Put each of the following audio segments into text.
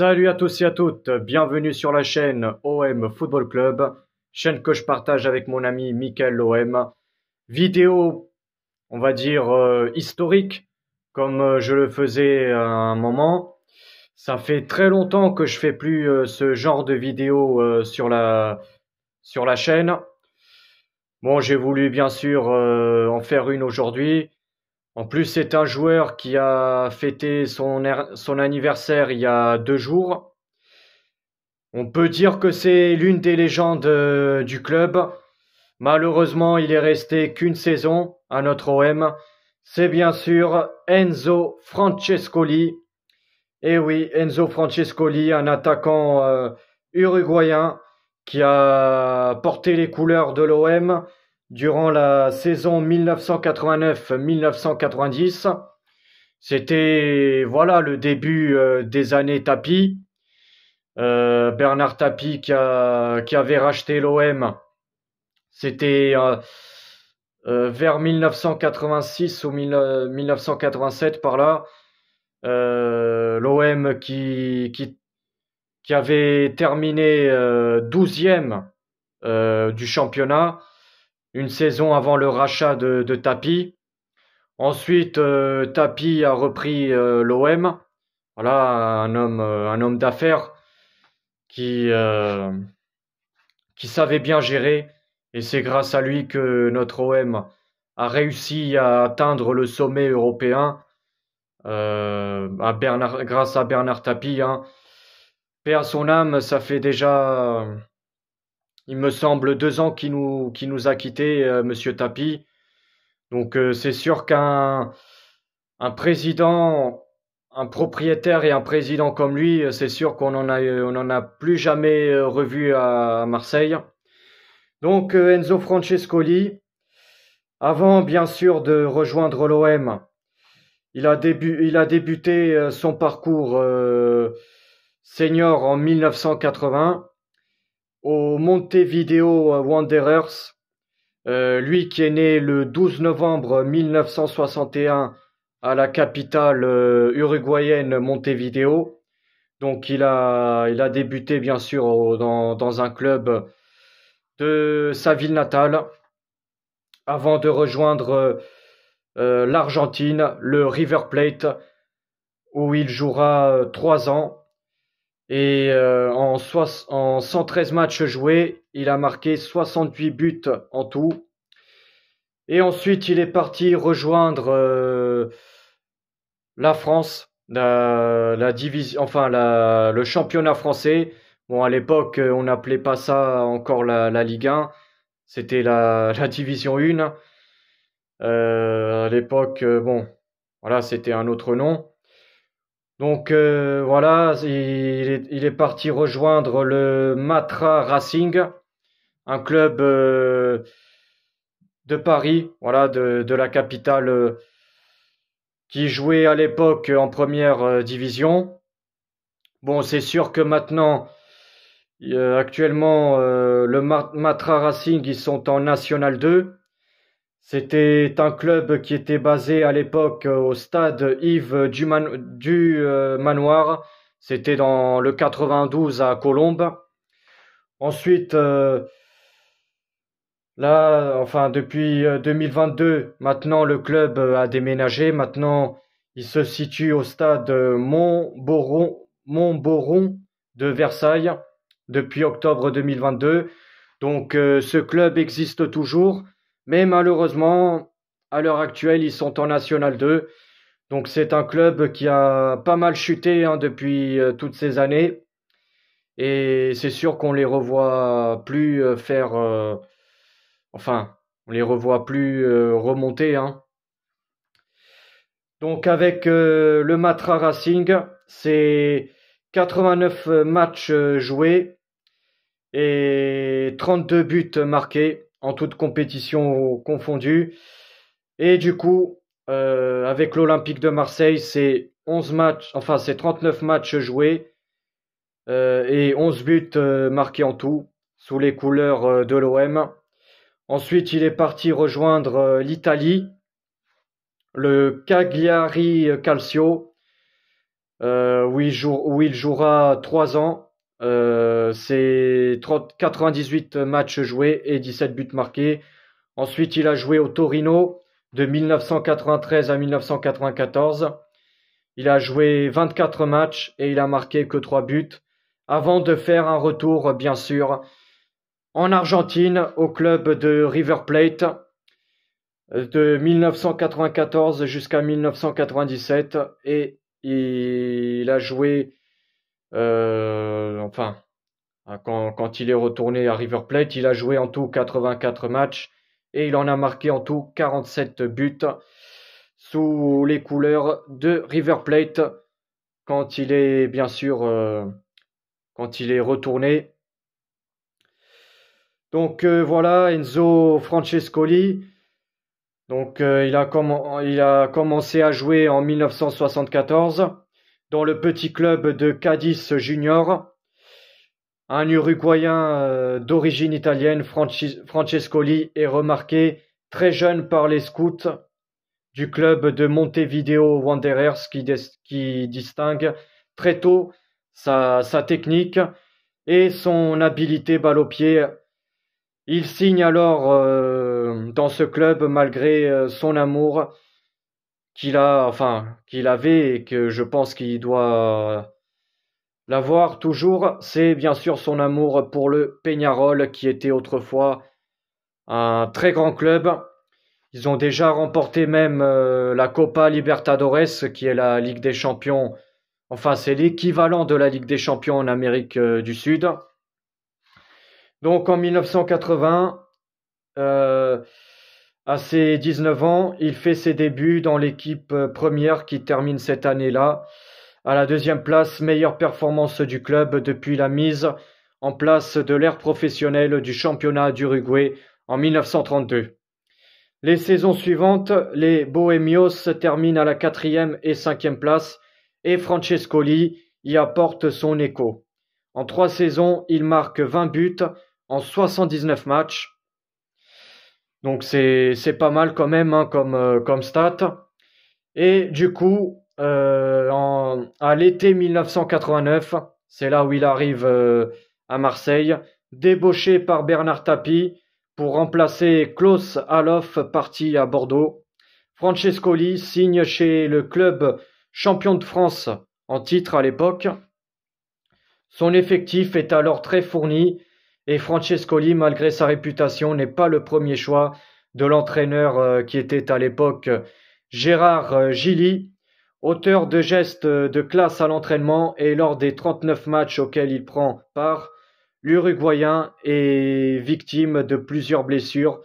Salut à tous et à toutes, bienvenue sur la chaîne OM Football Club, chaîne que je partage avec mon ami Michael OM. Vidéo, on va dire, euh, historique, comme euh, je le faisais à un moment. Ça fait très longtemps que je fais plus euh, ce genre de vidéo sur, la, sur la chaîne. Bon, j'ai voulu bien sûr en faire une aujourd'hui. En plus, c'est un joueur qui a fêté son, anniversaire il y a deux jours. On peut dire que c'est l'une des légendes euh, du club. Malheureusement, il est resté qu'une saison à notre OM. C'est bien sûr Enzo Francescoli. Et oui, Enzo Francescoli, un attaquant euh, uruguayen qui a porté les couleurs de l'OM Durant la saison 1989-1990, c'était voilà le début euh, des années Tapi. Euh, Bernard Tapi qui, a, qui avait racheté l'OM, c'était euh, vers 1986 ou 1987 par là. L'OM qui, qui, qui, avait terminé douzième du championnat une saison avant le rachat de, de Ensuite, euh, Tapie a repris euh, l'OM. Voilà, un homme, euh, un homme d'affaires qui, qui savait bien gérer. Et c'est grâce à lui que notre OM a réussi à atteindre le sommet européen grâce à Bernard Tapie. Hein. Paix à son âme, ça fait déjà il me semble, deux ans qu'il nous, qui nous a quitté, euh, Monsieur Tapi. Donc euh, c'est sûr qu'un un président, un propriétaire et un président comme lui, euh, c'est sûr qu'on en a, on en a plus jamais revu à, Marseille. Donc Enzo Francescoli, avant bien sûr de rejoindre l'OM, il a, débu il a, débuté son parcours senior en 1980 au Montevideo Wanderers. Euh, lui qui est né le 12 novembre 1961 à la capitale euh, uruguayenne Montevideo. Donc il a, il a débuté bien sûr dans, dans, un club de sa ville natale avant de rejoindre euh, l'Argentine, le River Plate, où il jouera trois ans et euh, en, en 113 matchs joués, il a marqué 68 buts en tout. Et ensuite, il est parti rejoindre euh, la France, la, division, enfin le championnat français. Bon, à l'époque, on n'appelait pas ça encore la, la Ligue 1, c'était la, division 1. Euh, à l'époque, bon, voilà, c'était un autre nom. Donc euh, voilà, il est, il est, parti rejoindre le Matra Racing, un club euh, de Paris, voilà, de, la capitale, euh, qui jouait à l'époque en première division. Bon, c'est sûr que maintenant, actuellement, le Matra Racing, ils sont en National 2. C'était un club qui était basé à l'époque euh, au stade Yves du, euh, Manoir. C'était dans le 92 à Colombes. Ensuite, euh, là, enfin, depuis 2022, maintenant le club a déménagé. Maintenant, il se situe au stade Montboron, boron de Versailles depuis octobre 2022. Donc, ce club existe toujours. Mais malheureusement, à l'heure actuelle, ils sont en National 2. Donc c'est un club qui a pas mal chuté hein, depuis euh, toutes ces années. Et c'est sûr qu'on les revoit plus euh, faire... Euh, enfin, on les revoit plus remonter. Hein. Donc avec le Matra Racing, c'est 89 matchs joués et 32 buts marqués en toute compétition confondue. Et du coup, euh, avec l'Olympique de Marseille, c'est 11 matchs, enfin c'est 39 matchs joués euh, et 11 buts euh, marqués en tout sous les couleurs de l'OM. Ensuite, il est parti rejoindre l'Italie, le Cagliari Calcio, où il, où il jouera 3 ans euh, c'est 98 matchs joués et 17 buts marqués. Ensuite, il a joué au Torino de 1993 à 1994. Il a joué 24 matchs et il a marqué que 3 buts avant de faire un retour, bien sûr, en Argentine au club de River Plate euh, de 1994 jusqu'à 1997 et il a joué euh, enfin, hein, quand, quand, il est retourné à River Plate, il a joué en tout 84 matchs et il en a marqué en tout 47 buts sous les couleurs de River Plate quand il est bien sûr euh, quand il est retourné. Donc euh, voilà Enzo Francescoli. Donc il, a il, a commencé à jouer en 1974 dans le petit club de Cadiz Junior. Un Uruguayen euh, d'origine italienne, Francescoli, est remarqué très jeune par les scouts du club de Montevideo Wanderers qui, distingue très tôt sa, technique et son habileté balle au pied. Il signe alors euh, dans ce club malgré euh, son amour qu'il a, enfin, qu'il avait et que je pense qu'il doit l'avoir toujours, c'est bien sûr son amour pour le Peñarol qui était autrefois un très grand club. Ils ont déjà remporté même euh, la Copa Libertadores qui est la Ligue des Champions. Enfin, c'est l'équivalent de la Ligue des Champions en Amérique euh, du Sud. Donc en 1980, à ses 19 ans, il fait ses débuts dans l'équipe euh, première qui termine cette année-là à la deuxième place, meilleure performance du club depuis la mise en place de l'ère professionnelle du championnat d'Uruguay en 1932. Les saisons suivantes, les Bohemios terminent à la quatrième et cinquième place et Francescoli y apporte son écho. En trois saisons, il marque 20 buts en 79 matchs donc c'est, c'est pas mal quand même hein, comme, euh, comme stat. Et du coup, euh, en, à l'été 1989, c'est là où il arrive euh, à Marseille, débauché par Bernard Tapie pour remplacer Klaus Alof parti à Bordeaux. Francescoli signe chez le club champion de France en titre à l'époque. Son effectif est alors très fourni et Francescoli, malgré sa réputation, n'est pas le premier choix de l'entraîneur euh, qui était à l'époque euh, Gérard euh, Gilly, auteur de gestes de classe à l'entraînement et lors des 39 matchs auxquels il prend part, l'Uruguayen est victime de plusieurs blessures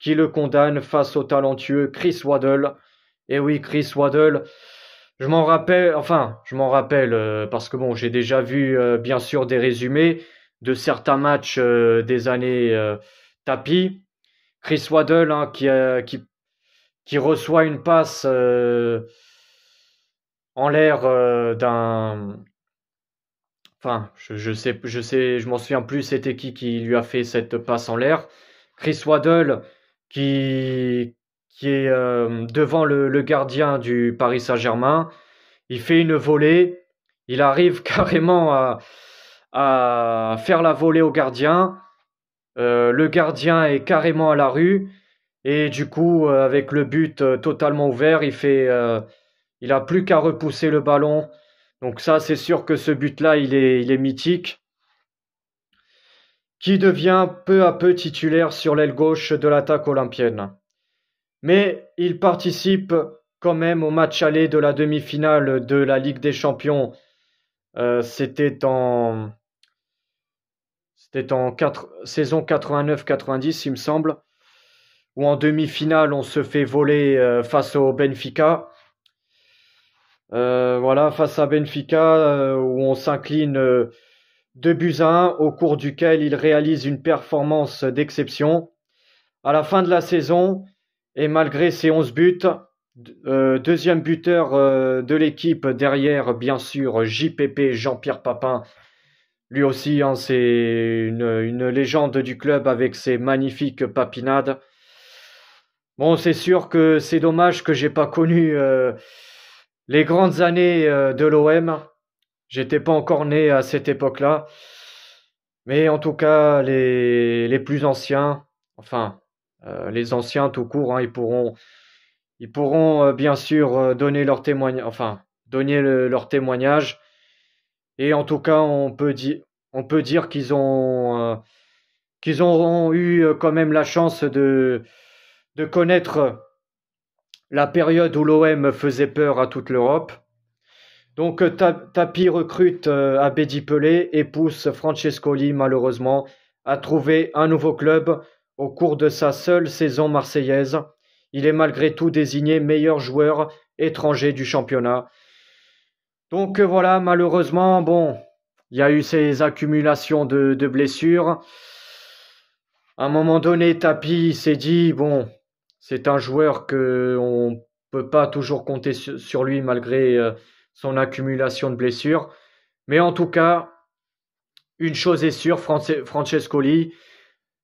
qui le condamnent face au talentueux Chris Waddle. Et oui, Chris Waddle, je m'en rappelle, enfin, je m'en rappelle parce que bon, j'ai déjà vu bien sûr des résumés, de certains matchs euh, des années euh, tapis. Chris Waddle hein, qui, euh, qui, qui, reçoit une passe en l'air d'un. Enfin, je, sais, je sais, je m'en souviens plus, c'était qui qui lui a fait cette passe en l'air. Chris Waddle qui, qui est devant le, le, gardien du Paris Saint-Germain. Il fait une volée. Il arrive carrément à, à faire la volée au gardien. Euh, le gardien est carrément à la rue. Et du coup, euh, avec le but euh, totalement ouvert, il fait, il a plus qu'à repousser le ballon. Donc ça, c'est sûr que ce but-là, il est, il est mythique. Qui devient peu à peu titulaire sur l'aile gauche de l'attaque olympienne. Mais il participe quand même au match aller de la demi-finale de la Ligue des Champions. C'était en c'était en saison 89-90, il me semble, où en demi-finale, on se fait voler euh, face au Benfica. Euh, voilà, face à Benfica, euh, où on s'incline 2 buts à 1, au cours duquel il réalise une performance d'exception. À la fin de la saison, et malgré ses 11 buts, deuxième buteur de l'équipe derrière, bien sûr, JPP, Jean-Pierre Papin, lui aussi, hein, c'est une, légende du club avec ses magnifiques papinades. Bon, c'est sûr que c'est dommage que j'ai pas connu euh, les grandes années euh, de l'OM. J'étais pas encore né à cette époque-là. Mais en tout cas, les, les plus anciens, enfin, euh, les anciens tout court, hein, ils pourront, ils pourront bien sûr donner leur témoignage, enfin, donner leur témoignage. Et en tout cas, on peut, dire qu'ils ont, euh, auront eu euh, quand même la chance de, connaître la période où l'OM faisait peur à toute l'Europe. Donc euh, Tapi recrute Abedi Pelé et pousse Francescoli malheureusement à trouver un nouveau club au cours de sa seule saison marseillaise. Il est malgré tout désigné meilleur joueur étranger du championnat donc euh, voilà, malheureusement, bon, il y a eu ces accumulations de, de blessures. À un moment donné, Tapi s'est dit, bon, c'est un joueur qu'on on peut pas toujours compter sur lui malgré euh, son accumulation de blessures. Mais en tout cas, une chose est sûre, Francescoli,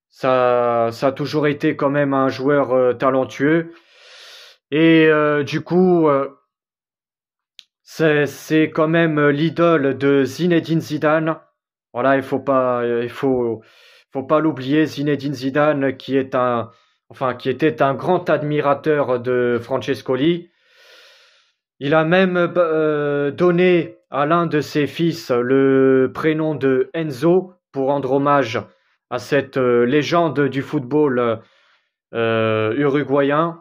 ça, ça a toujours été quand même un joueur euh, talentueux. Et du coup, c'est quand même euh, l'idole de Zinedine Zidane. Voilà, il faut pas, euh, il faut, faut pas l'oublier. Zinedine Zidane, qui est un, enfin, qui était un grand admirateur de Francescoli. Il a même euh, donné à l'un de ses fils le prénom de Enzo pour rendre hommage à cette légende du football uruguayen.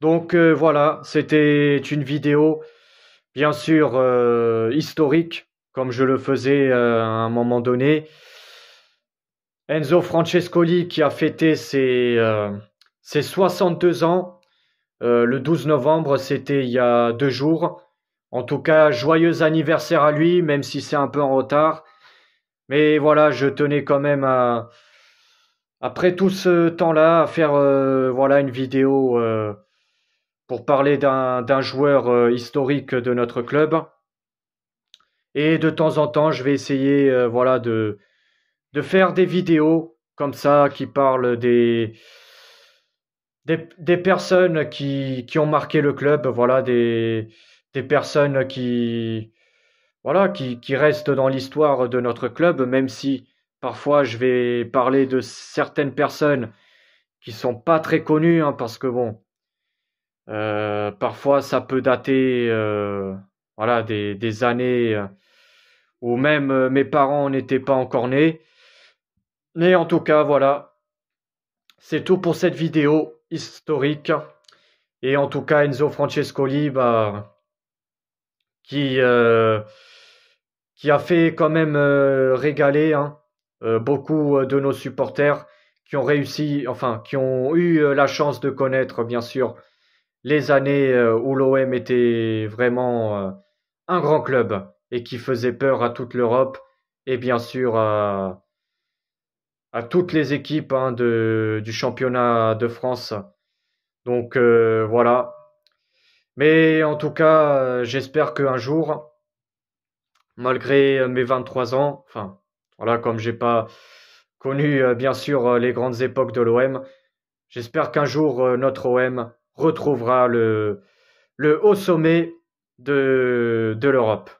Donc euh, voilà, c'était une vidéo bien sûr euh, historique, comme je le faisais euh, à un moment donné. Enzo Francescoli qui a fêté ses, ses 62 ans le 12 novembre, c'était il y a deux jours. En tout cas, joyeux anniversaire à lui, même si c'est un peu en retard. Mais voilà, je tenais quand même à, après tout ce temps-là, à faire voilà une vidéo pour parler d'un joueur euh, historique de notre club. Et de temps en temps, je vais essayer euh, voilà, de, de faire des vidéos comme ça qui parlent des, des, personnes qui, qui, ont marqué le club, voilà, des, des personnes qui, voilà, qui, qui restent dans l'histoire de notre club, même si parfois je vais parler de certaines personnes qui sont pas très connues, hein, parce que bon, euh, parfois, ça peut dater euh, voilà, des, années euh, où même mes parents n'étaient pas encore nés. Mais en tout cas, voilà, c'est tout pour cette vidéo historique. Et en tout cas, Enzo Francescoli, bah, qui, qui a fait quand même régaler hein, beaucoup de nos supporters qui ont réussi, enfin, qui ont eu la chance de connaître, bien sûr, les années euh, où l'OM était vraiment euh, un grand club et qui faisait peur à toute l'Europe et bien sûr à, toutes les équipes hein, de, du championnat de France. Donc euh, voilà. Mais en tout cas, j'espère qu'un jour, malgré mes 23 ans, enfin voilà, comme j'ai pas connu bien sûr les grandes époques de l'OM, j'espère qu'un jour notre OM retrouvera le, le haut sommet de, de l'Europe.